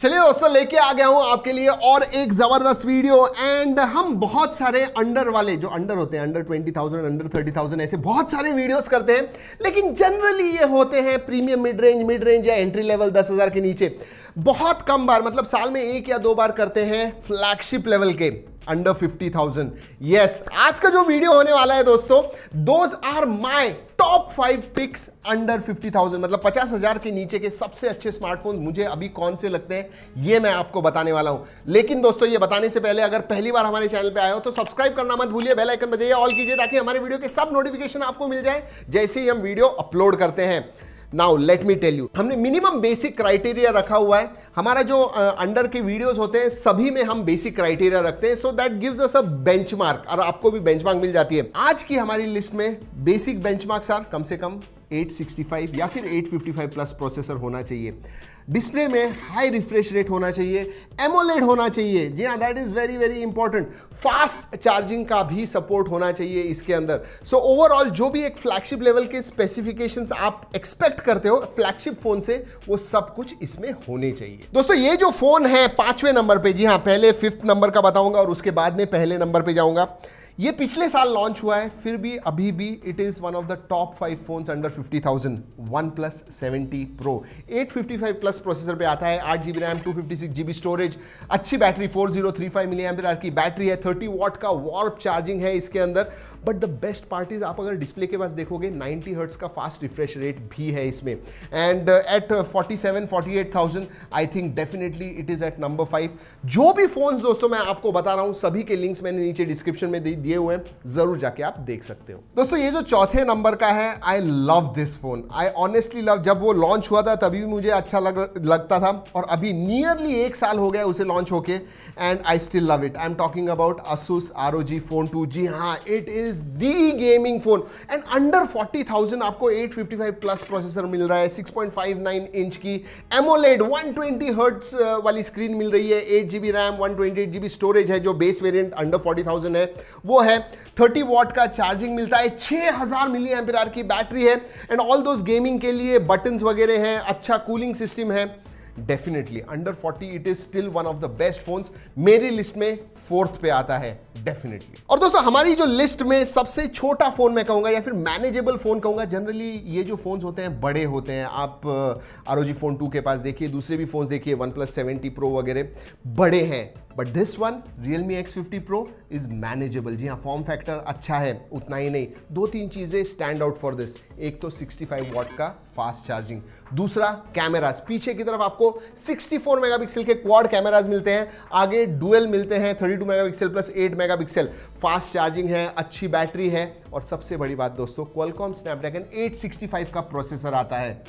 चलिए दोस्तों लेके आ गया हूं आपके लिए और एक जबरदस्त वीडियो एंड हम बहुत सारे अंडर वाले जो अंडर होते हैं under twenty thousand under thirty thousand ऐसे बहुत सारे वीडियोस करते हैं लेकिन जनरली ये होते हैं premium mid range mid range या एंट्री लेवल दस हजार के नीचे बहुत कम बार मतलब साल में एक या दो बार करते हैं फ्लैगशिप लेवल के अंडर फिफ्टी थाउजेंड यस आज का जो वीडियो होने वाला है दोस्तों those are my top five picks under fifty thousand मतलब पचास हजार के नीचे के सबसे अच्छे स्मार्टफोन मुझे अभी कौन से लगते हैं ये मैं आपको बताने वाला हूं लेकिन दोस्तों ये बताने से पहले अगर पहली बार हमारे चैनल पे आए हो तो सब्सक्राइब करना मत भूलिए बेल आइकन बजाइए ऑल कीजिए ताकि हमारे वीडियो के सब नोटिफिकेशन आपको मिल जाए जैसे ही हम वीडियो अपलोड करते हैं now let me tell you हमने मिनिमम बेसिक क्राइटेरिया रखा हुआ है हमारा जो अंडर uh, के वीडियोस होते हैं सभी में हम बेसिक क्राइटेरिया रखते हैं so that gives us a benchmark और आपको भी बेंचमार्क मिल जाती है आज की हमारी लिस्ट में बेसिक बेंचमार्क्स आर कम से कम 865 या फिर 855 प्लस प्रोसेसर होना चाहिए डिस्प्ले में हाई रिफ्रेश रेट होना चाहिए एमोलेड होना चाहिए जी हाँ that is very very important fast charging का भी सपोर्ट होना चाहिए इसके अंदर सो so, ओवरऑल जो भी एक फ्लैगशिप लेवल के स्पेसिफिकेशंस आप एक्सपेक्ट करते हो फ्लैगशिप फ़ोन से वो सब कुछ इसमें होने चाहिए दोस्तों ये जो फ़ोन है पांचवें नंबर पर जी हाँ पहले फिफ्थ नंबर का बताऊंगा और उसके बाद में पहले नंबर पर जाऊंगा ये पिछले साल लॉन्च हुआ है फिर भी अभी भी it is one of the top five phones under fifty thousand OnePlus seventy pro eight fifty five plus processor पे आता है आठ GB RAM two fifty six GB storage अच्छी battery four zero three five milliamp की battery है thirty watt का warp charging है इसके अंदर but the best part is आप अगर डिस्प्ले के पास देखोगे 90 हर्ट्स का फास्ट रिफ्रेश रेट भी है इसमें and at forty seven forty eight thousand I think definitely it is at number five जो भी फोन्स दोस्तों मैं आपको बता रहा हूं सभी के लिंक्स मैंने नीचे डिस्क्रिप्शन में दिए हुए हैं ज़रूर जाके आप देख सकते हो दोस्तों ये जो चौथे नंबर का है I love this phone I honestly love जब वो लॉन्च हुआ था तभी भी मुझे अच्छा लग लगता था और अभी नियरली एक साल हो गया उसे लॉन्च होके and I still love it I am talking about Asus R O G phone two जी हाँ it is is the gaming phone and under 40,000 आपको 855 प्लस प्रोसेसर मिल रहा है 6.59 इंच की एमोलेड 120 हर्ट्स वाली स्क्रीन मिल रही है eight G B RAM 128 GB storage है जो बेस वेरियंट अंडर 40,000 है वो है 30 वॉट का चार्जिंग मिलता है 6000 हज़ार मिली एम्पियर की बैटरी है एंड ऑल दोज गेमिंग के लिए बटन्स वगैरह हैं अच्छा कूलिंग सिस्टम है definitely under 40 it is still one of the best phones मेरी लिस्ट में फोर्थ पे आता है डेफिनेटली और दोस्तों हमारी जो लिस्ट में सबसे छोटा फोन मैं कहूंगा या फिर मैनेजेबल फोन कहूंगा जनरली ये जो फोन्स होते हैं बड़े होते हैं आप आर फोन टू के पास देखिए दूसरे भी फोन देखिए वन प्लस सेवेंटी प्रो वगैरह बड़े हैं but this one X fifty pro is manageable जी हाँ फॉर्म फैक्टर अच्छा है उतना ही नहीं दो तीन चीज़ें स्टैंड आउट फॉर दिस एक तो 65 वॉट का फास्ट चार्जिंग दूसरा कैमराज पीछे की तरफ आपको 64 मेगापिक्सल के क्वाड कैमराज मिलते हैं आगे डुअल मिलते हैं 32 megapixel plus 8 megapixel fast charging है अच्छी बैटरी है और सबसे बड़ी बात दोस्तों क्वालकॉम स्नैपड्रैगन 865 का प्रोसेसर आता है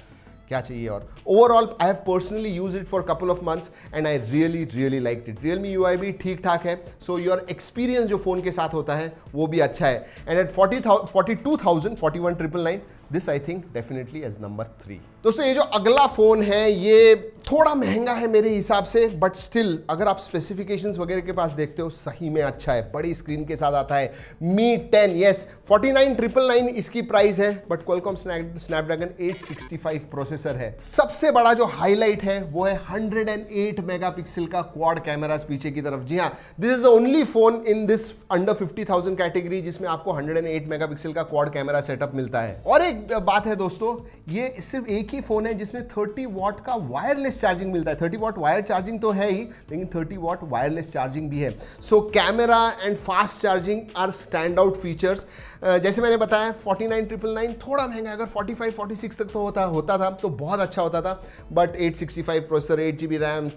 क्या चाहिए और overall I have personally use it for couple of months and I really really like it Realme U I भी ठीक ठाक है सो योर एक्सपीरियंस जो फ़ोन के साथ होता है वो भी अच्छा है and at forty forty two thousand forty one triple nine this I think definitely as number three दोस्तों ये जो अगला फ़ोन है ये थोड़ा महंगा है मेरे हिसाब से बट स्टिल अगर आप स्पेसिफिकेशंस वगैरह के पास देखते हो सही में अच्छा है बड़ी स्क्रीन के साथ आता है Mi ten S forty nine triple nine इसकी प्राइस है but Qualcomm Snapdragon five processor है सबसे बड़ा जो हाईलाइट है वो है hundred and eight megapixel का क्वाड कैमरा पीछे की तरफ जी हाँ this is the only phone in this under fifty thousand category जिसमें आपको hundred and eight megapixel का क्वाड कैमरा सेटअप मिलता है और एक एक बात है दोस्तों ये सिर्फ एक ही फ़ोन है जिसमें 30 वॉट का वायरलेस चार्जिंग मिलता है 30 वॉट वायर चार्जिंग तो है ही लेकिन 30 वॉट वायरलेस चार्जिंग भी है so camera and fast charging are stand out features जैसे मैंने बताया फोर्टी नाइन ट्रिपल नाइन थोड़ा महंगा अगर 45 46 तक तो होता होता था तो बहुत अच्छा होता था but 865 processor G B RAM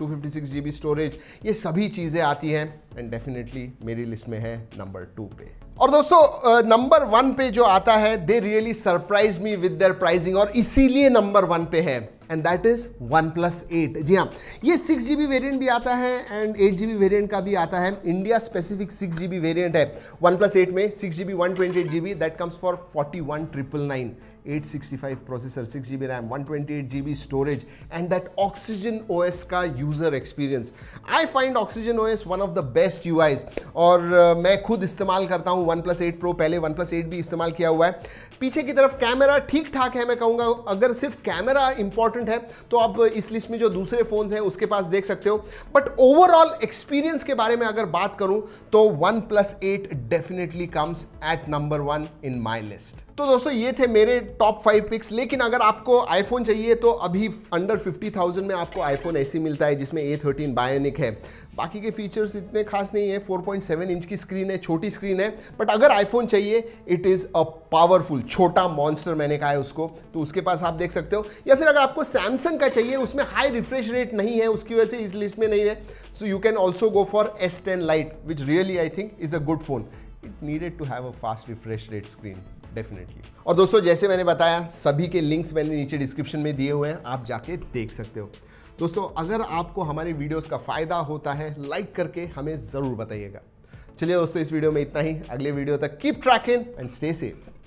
G B storage ये सभी चीज़ें आती हैं एंड डेफिनेटली मेरी लिस्ट में है नंबर टू पे और दोस्तों नंबर वन पे जो आता है they really surprise me with their pricing और इसीलिए नंबर वन पे है and that is OnePlus eight जी हाँ ये सिक्स जी वेरियंट भी आता है एंड एट जी वेरियंट का भी आता है India specific six G variant है वन प्लस एट में six G B one twenty eight G B that comes for forty one triple nine eight sixty five processor six G B RAM one twenty eight G B storage and that oxygen O S का user experience I find oxygen O S one of the best U Is और uh, मैं खुद इस्तेमाल करता हूँ one OnePlus eight pro पहले OnePlus eight भी इस्तेमाल किया हुआ है पीछे की तरफ कैमरा ठीक ठाक है मैं कहूँगा अगर सिर्फ कैमरा इंपॉर्टेंट डिफरेंट है तो आप इस लिस्ट में जो दूसरे फोन हैं उसके पास देख सकते हो बट ओवरऑल एक्सपीरियंस के बारे में अगर बात करूं तो OnePlus eight definitely comes at number one in my list तो दोस्तों ये थे मेरे टॉप फाइव पिक्स लेकिन अगर आपको आईफोन चाहिए तो अभी अंडर फिफ्टी थाउजेंड में आपको आईफोन ऐसी मिलता है जिसमें ए थर्टीन बायोनिक है बाकी के फीचर्स इतने खास नहीं है 4.7 इंच की स्क्रीन है छोटी स्क्रीन है बट अगर आईफोन चाहिए इट इज़ अ पावरफुल छोटा मॉन्स्टर मैंने कहा है उसको तो उसके पास आप देख सकते हो या फिर अगर आपको सैमसंग का चाहिए उसमें हाई रिफ्रेश रेट नहीं है उसकी वजह से इस लिस्ट में नहीं है so you can also go for S ten lite which really I think is a good phone it needed to have a fast refresh rate screen definitely और दोस्तों जैसे मैंने बताया सभी के लिंक्स मैंने नीचे डिस्क्रिप्शन में दिए हुए हैं आप जाके देख सकते हो दोस्तों अगर आपको हमारे वीडियोस का फ़ायदा होता है लाइक करके हमें ज़रूर बताइएगा चलिए दोस्तों इस वीडियो में इतना ही अगले वीडियो तक keep tracking and stay safe